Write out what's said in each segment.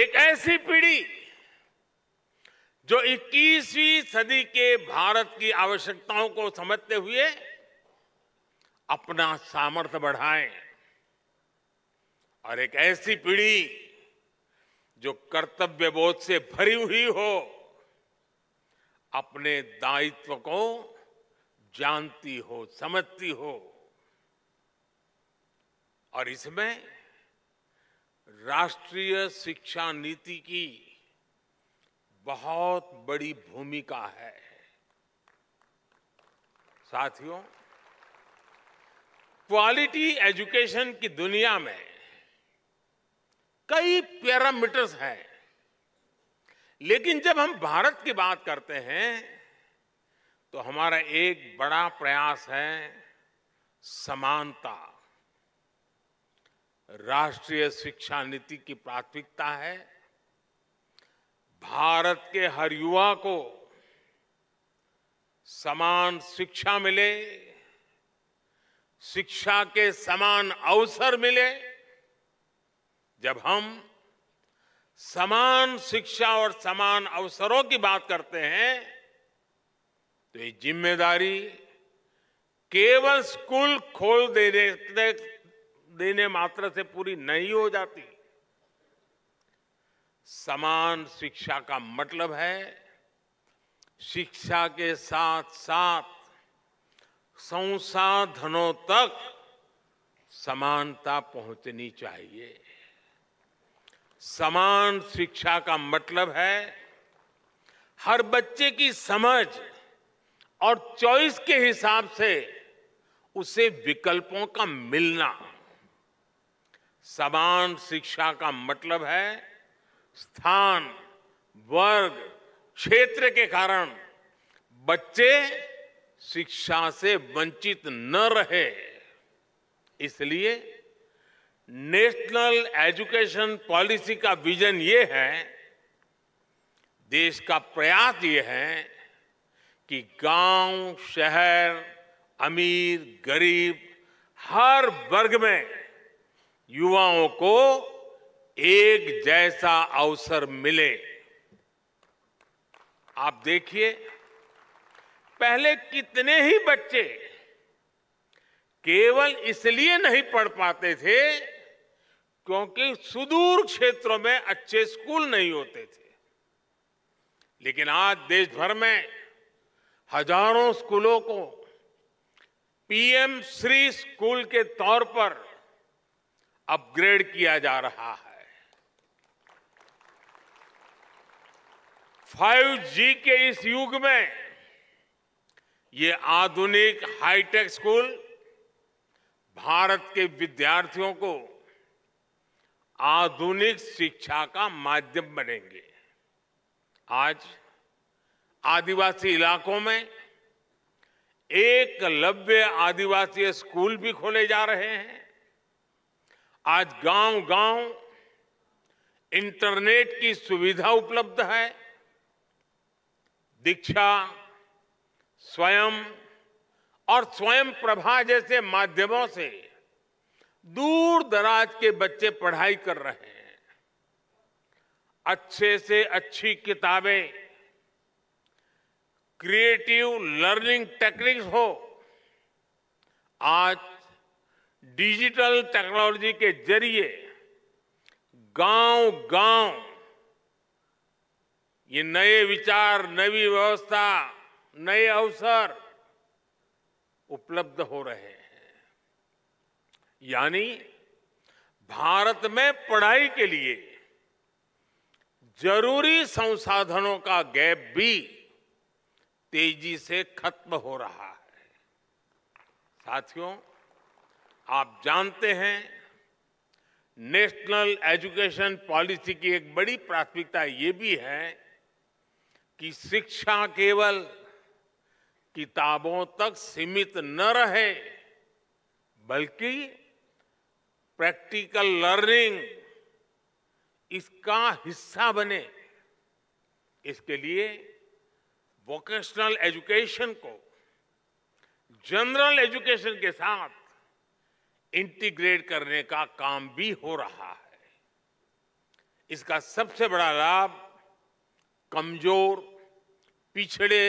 एक ऐसी पीढ़ी जो 21वीं सदी के भारत की आवश्यकताओं को समझते हुए अपना सामर्थ्य बढ़ाए और एक ऐसी पीढ़ी जो कर्तव्य बोध से भरी हुई हो अपने दायित्व को जानती हो समझती हो और इसमें राष्ट्रीय शिक्षा नीति की बहुत बड़ी भूमिका है साथियों क्वालिटी एजुकेशन की दुनिया में कई पैरामीटर्स हैं लेकिन जब हम भारत की बात करते हैं तो हमारा एक बड़ा प्रयास है समानता राष्ट्रीय शिक्षा नीति की प्राथमिकता है भारत के हर युवा को समान शिक्षा मिले शिक्षा के समान अवसर मिले जब हम समान शिक्षा और समान अवसरों की बात करते हैं तो ये जिम्मेदारी केवल स्कूल खोल देने देने मात्र से पूरी नहीं हो जाती समान शिक्षा का मतलब है शिक्षा के साथ साथ संसाधनों तक समानता पहुंचनी चाहिए समान शिक्षा का मतलब है हर बच्चे की समझ और चॉइस के हिसाब से उसे विकल्पों का मिलना समान शिक्षा का मतलब है स्थान वर्ग क्षेत्र के कारण बच्चे शिक्षा से वंचित न रहे इसलिए नेशनल एजुकेशन पॉलिसी का विजन ये है देश का प्रयास ये है कि गांव शहर अमीर गरीब हर वर्ग में युवाओं को एक जैसा अवसर मिले आप देखिए पहले कितने ही बच्चे केवल इसलिए नहीं पढ़ पाते थे क्योंकि सुदूर क्षेत्रों में अच्छे स्कूल नहीं होते थे लेकिन आज देश भर में हजारों स्कूलों को पीएम श्री स्कूल के तौर पर अपग्रेड किया जा रहा है 5G के इस युग में ये आधुनिक हाईटेक स्कूल भारत के विद्यार्थियों को आधुनिक शिक्षा का माध्यम बनेंगे आज आदिवासी इलाकों में एक लव्य आदिवासी स्कूल भी खोले जा रहे हैं आज गांव-गांव इंटरनेट की सुविधा उपलब्ध है दीक्षा स्वयं और स्वयं प्रभा जैसे माध्यमों से दूर दराज के बच्चे पढ़ाई कर रहे हैं अच्छे से अच्छी किताबें क्रिएटिव लर्निंग टेक्निक्स हो आज डिजिटल टेक्नोलॉजी के जरिए गांव गांव ये नए विचार नवी व्यवस्था नए अवसर उपलब्ध हो रहे हैं यानी भारत में पढ़ाई के लिए जरूरी संसाधनों का गैप भी तेजी से खत्म हो रहा है साथियों आप जानते हैं नेशनल एजुकेशन पॉलिसी की एक बड़ी प्राथमिकता ये भी है कि शिक्षा केवल किताबों तक सीमित न रहे बल्कि प्रैक्टिकल लर्निंग इसका हिस्सा बने इसके लिए वोकेशनल एजुकेशन को जनरल एजुकेशन के साथ इंटीग्रेट करने का काम भी हो रहा है इसका सबसे बड़ा लाभ कमजोर पिछड़े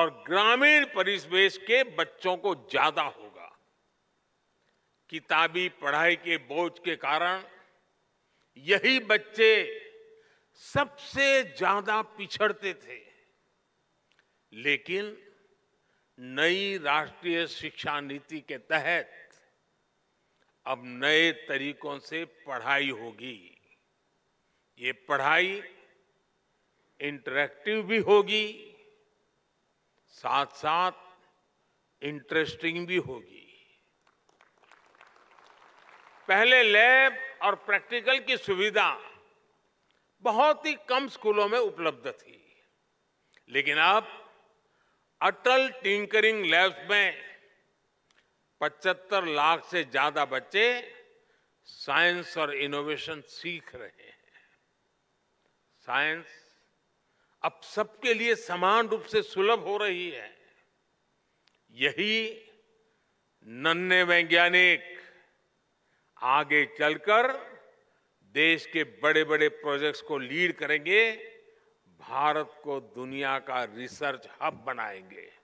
और ग्रामीण परिवेश के बच्चों को ज्यादा होगा किताबी पढ़ाई के बोझ के कारण यही बच्चे सबसे ज्यादा पिछड़ते थे लेकिन नई राष्ट्रीय शिक्षा नीति के तहत अब नए तरीकों से पढ़ाई होगी ये पढ़ाई इंटरेक्टिव भी होगी साथ साथ इंटरेस्टिंग भी होगी पहले लैब और प्रैक्टिकल की सुविधा बहुत ही कम स्कूलों में उपलब्ध थी लेकिन अब अटल टिंकरिंग लैब्स में पचहत्तर लाख से ज्यादा बच्चे साइंस और इनोवेशन सीख रहे हैं साइंस अब सबके लिए समान रूप से सुलभ हो रही है यही नन्हे वैज्ञानिक आगे चलकर देश के बड़े बड़े प्रोजेक्ट्स को लीड करेंगे भारत को दुनिया का रिसर्च हब बनाएंगे